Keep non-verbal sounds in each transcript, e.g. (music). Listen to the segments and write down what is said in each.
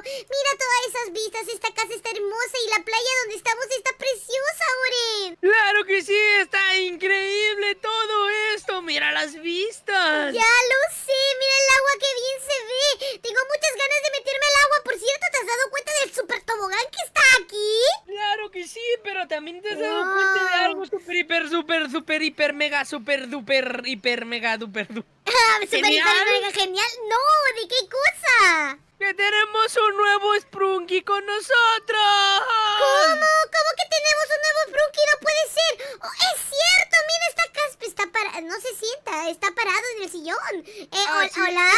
mira todas esas vistas, esta casa está hermosa y la playa donde estamos está preciosa, Oren. Claro que sí, está increíble todo esto, mira las vistas. Ya lo sé, mira el agua que bien se ve. Tengo muchas ganas de meterme al agua, por cierto, ¿te has dado cuenta del super tobogán que está aquí? Claro que sí, pero también te has dado cuenta de algo super, hiper, super, super, hiper, mega, super, duper, hiper, mega, duper, duper. (laughs) Ah, super, hiper, mega, genial. No, ¿de qué cosa? ¡Que tenemos un nuevo Sprunky con nosotros! ¿Cómo? ¿Cómo que tenemos un nuevo Sprunky? ¡No puede ser! Oh, ¡Es cierto! ¡Mira, esta caspa Está para... No se sienta, está parado en el sillón. Eh, ah, ¿Hola?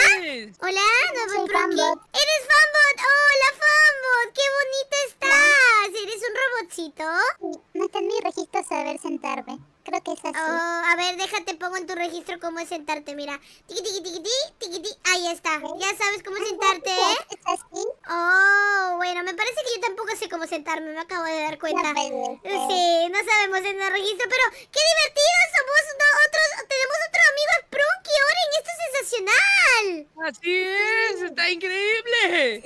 ¿Hola, nuevo Sprunky? ¡Eres Fambot! ¡Hola, Fambot! ¡Qué bonito estás! ¿Eres un robotcito? No está en mi registro saber sentarme que es Oh, a ver, déjate, pongo en tu registro cómo sentarte, mira. tiki ti tiki ahí está. Ya sabes cómo ah, sentarte, ¿eh? Oh, bueno, me parece que yo tampoco sé cómo sentarme, me acabo de dar cuenta. sí, no sabemos en el registro, pero qué divertido! somos nosotros otros, tenemos otro amigo Prunky, Oren, esto es sensacional. Así es, está increíble.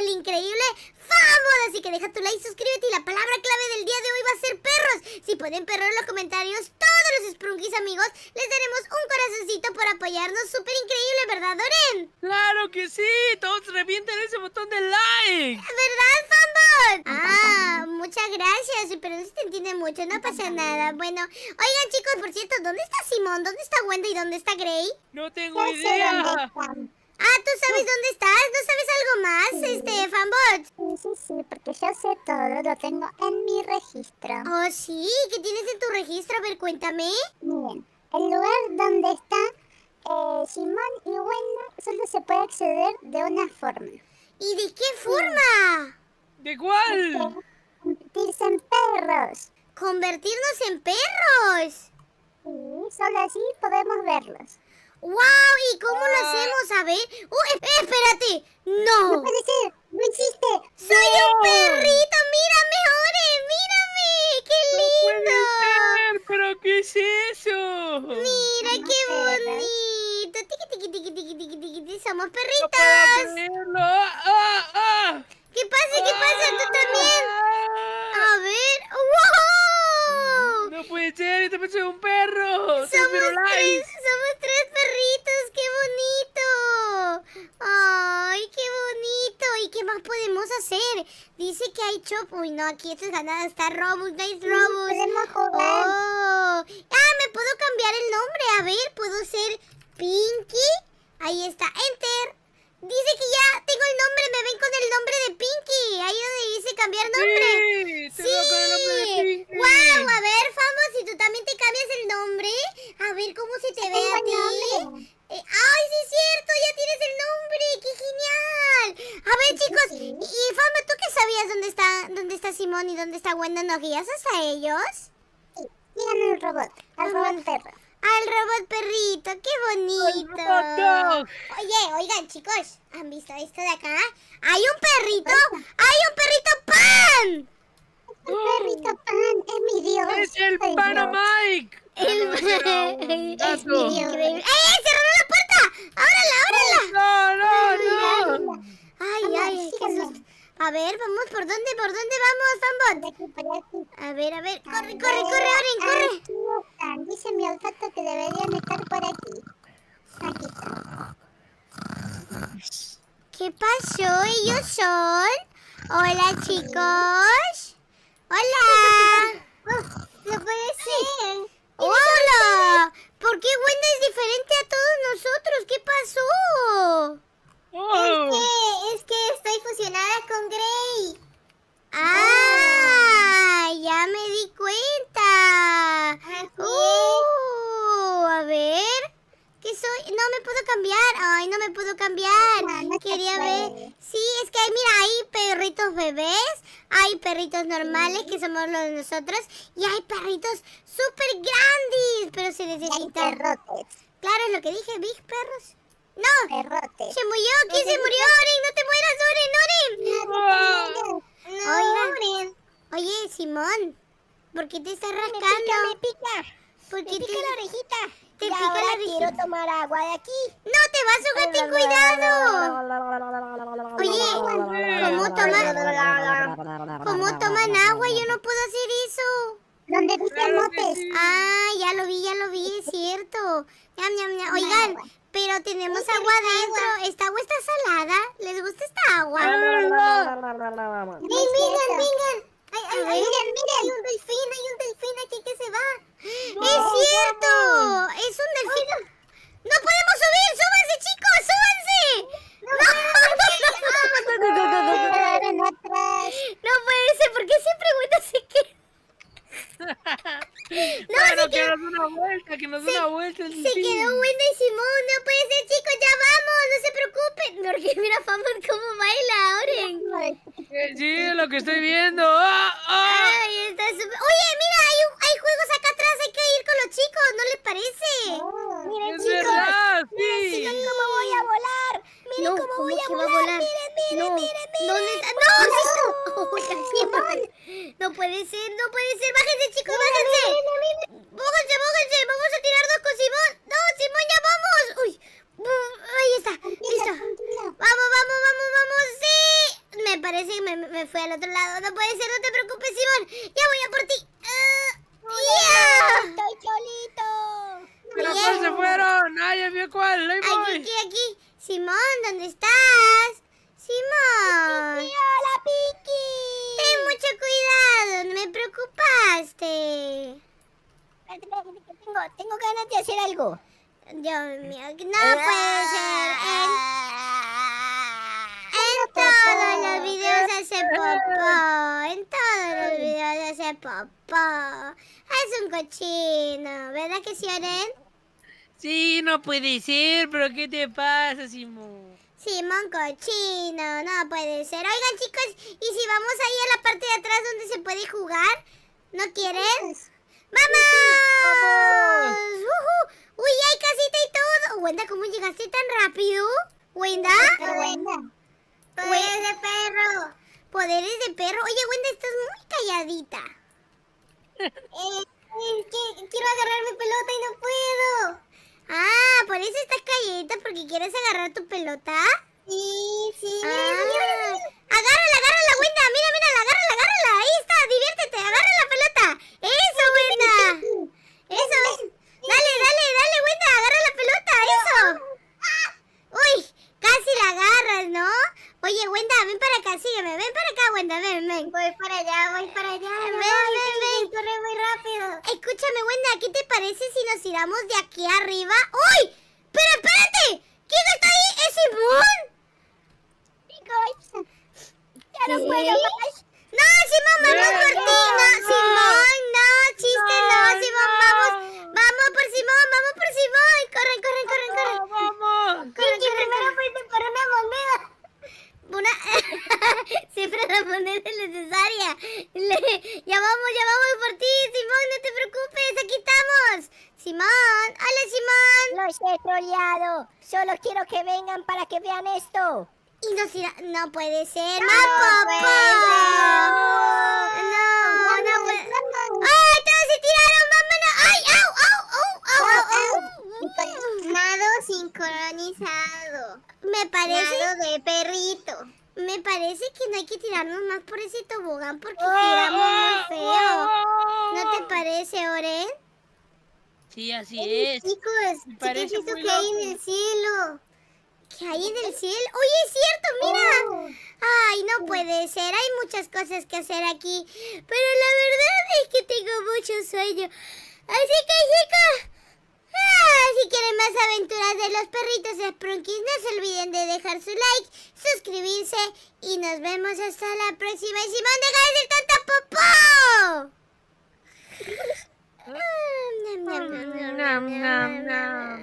el increíble Famod. Así que deja tu like, suscríbete y la palabra clave del día de hoy va a ser perros. Si pueden perros en los comentarios, todos los Sprunkis amigos, les daremos un corazoncito por apoyarnos. Súper increíble, ¿verdad, Doren? ¡Claro que sí! Todos revienten ese botón de like. ¿Verdad, Ah, muchas gracias, pero no se te entiende mucho, no pasa nada. Bueno, oigan chicos, por cierto, ¿dónde está Simón? ¿Dónde está Wendy y dónde está Gray? No tengo idea. Ah, ¿tú sabes dónde estás? ¿No sabes algo más, este, Sí, sí, sí, porque yo sé todo, lo tengo en mi registro. Oh, sí, ¿qué tienes en tu registro? A ver, cuéntame. Miren, el lugar donde está eh, Simón y Wenda solo se puede acceder de una forma. ¿Y de qué forma? ¿De cuál? Convertirse en perros. ¿Convertirnos en perros? Sí, solo así podemos verlos. ¡Wow! ¿Y cómo lo ah. hacemos? A ver. ¡Uh! ¡Espérate! ¡No! ¡No puede ¡No existe! ¡Soy un perrito! ¡Mírame, Ore! ¡Mírame! ¡Qué lindo! No ¿Pero qué es eso? ¡Mira qué bonito! ¡Tiqui, tiqui, tiqui, tiqui, tiqui, tiqui! somos perritos! ¡No puedo ah, ah, ¡Ah, qué pasa? ¿Qué pasa? ¿Tú Dice que hay chop. Uy, no, aquí esto es Está Robus, Nice robos Robus. Podemos jugar. Oh. Ah, me puedo cambiar el nombre. A ver, puedo ser Pinky. Ahí está, enter. Dice que ya tengo el nombre, me ven con el nombre de Pinky. Ahí donde dice cambiar nombre. Sí, sí. ¿No nos guías a ellos? Sí, miren al robot, al robot perro. Al robot perrito, qué bonito. Oye, oigan chicos, ¿han visto esto de acá? Hay un perrito, hay un perrito pan. un perrito pan es mi dios. Es el pana Mike. (laughs) es mi dios. ¡Eh! ¡Cerraron la puerta! ¡Ábrala, ábrala! No, no, no. Ay, ay, A ver, vamos ¿Por dónde? ¿Por dónde vamos, aquí. A ver, a ver. Corre, corre, corre, Oren, corre. Están. Dice mi olfato que deberían estar por aquí. Aquí ¿Qué pasó? ¿Ellos son? Hola, chicos. Hola. Oh, ¿Lo no puede ser. ¡Hola! ¿Por qué Wendy es diferente a todos nosotros? ¿Qué pasó? Oh. Es, que, es que estoy fusionada con Grey. normales que somos los de nosotros y hay perritos súper grandes, pero se necesitan... Claro, es lo que dije, big perros. No, perrotes. se murió, ¿quién se murió? no te mueras, Oren, Oren. No, Oye, Simón, porque te estás rascando? Me pica, pica. la orejita y quiero tomar agua de aquí. ¡No te vas, ten ¡Cuidado! Oye, ¿cómo toman, ¿cómo toman agua? Yo no puedo hacer eso. ¿Dónde viste motes? Ah, ya lo vi, ya lo vi, es cierto. Oigan, pero tenemos agua adentro. ¿Esta agua está salada? ¿Les gusta esta agua? ¡Vengan, vengan! Miren, miren, hay un delfín, hay un delfín aquí que se va. ¡Es cierto! ¡Es un delfín! ¡No podemos subir! ¡Súbanse, chicos! ¡Súbanse! ¡No! No puede ser, ¿por qué siempre Windows se queda? bueno, que quedó, nos una vuelta, que nos dé una vuelta. Se, se quedó Wendy y Simón, no puede ser, chicos, ya vamos, no se (laughs) porque mira Famos cómo baila, Oren. Eh, sí, lo que estoy viendo. ¡Ah, ah! Oye, mira, hay, juegos acá atrás, hay que ir con los chicos, ¿no les parece? Oh, miren, chicos, miren, cómo voy a volar. Miren cómo, voy a volar. Miren, miren, no. miren, No, (laughs) no, no puede ser, no puede ser. Bájense, chicos, bájense. se fueron! ¡Nadie vio cuál! Aquí, Aquí, aquí, Simón, ¿dónde estás? ¡Simón! ¡Hola, Piki! Ten mucho cuidado, no me preocupaste. Tengo, tengo ganas de hacer algo. Dios mío, no puede ser. En, todos los videos hace popó. En todos los videos hace popó. Es un cochino, ¿verdad que sí, Oren? Sí, no puede ser, pero ¿qué te pasa, Simón? Simón cochino, no puede ser. Oigan, chicos, ¿y si vamos ahí a la parte de atrás donde se puede jugar? ¿No quieren? ¡Vamos! ¡Uy, hay casita y todo! Wenda, ¿cómo llegaste tan rápido? ¿Wenda? ¡Poder este, Poderes de perro. Poderes de perro. Oye, Wenda, estás muy calladita. (laughs) Eh, quiero agarrar mi pelota y no puedo. Ah, por eso estás calladita porque quieres agarrar tu pelota. Sí, sí. Ah. Agárrala, agárrala, Wenda. Mira, mira, agárrala, agárrala. Ahí está, diviértete. Agarra la pelota. Eso, Wenda. Eso. Dale, dale, dale, Wenda. Agarra la pelota. Eso. Uy, casi la agarras, ¿no? Oye, Wenda, ven para acá, sígueme. Ven para acá, Wenda, ven, ven. Voy para allá, voy para allá. Ven, ven, ven. Corre muy rápido. Escúchame, Wenda, ¿qué te parece si nos tiramos de aquí arriba? vean esto. Y no, si no, puede ser. ¡No, no puede ser. No, no, ¡Ay, todos se tiraron! ¡Vámonos! ¡Ay, au, au, au, au, au! Nado sincronizado. Me parece... Nado de perrito. Me parece que no hay que tirarnos más por ese tobogán porque oh, tiramos oh, muy feo. Oh. ¿No te parece, Oren? Sí, así es. Chicos, ¿qué es eso que hay en el cielo? en el cielo. Oye, es cierto, mira. Oh. Ay, no puede ser. Hay muchas cosas que hacer aquí. Pero la verdad es que tengo mucho sueño. Así que, chicos. Ah, si quieren más aventuras de los perritos Sprunkies, no se olviden de dejar su like, suscribirse y nos vemos hasta la próxima. Y Simón, deja de tanta popó. Nom, (laughs) ah,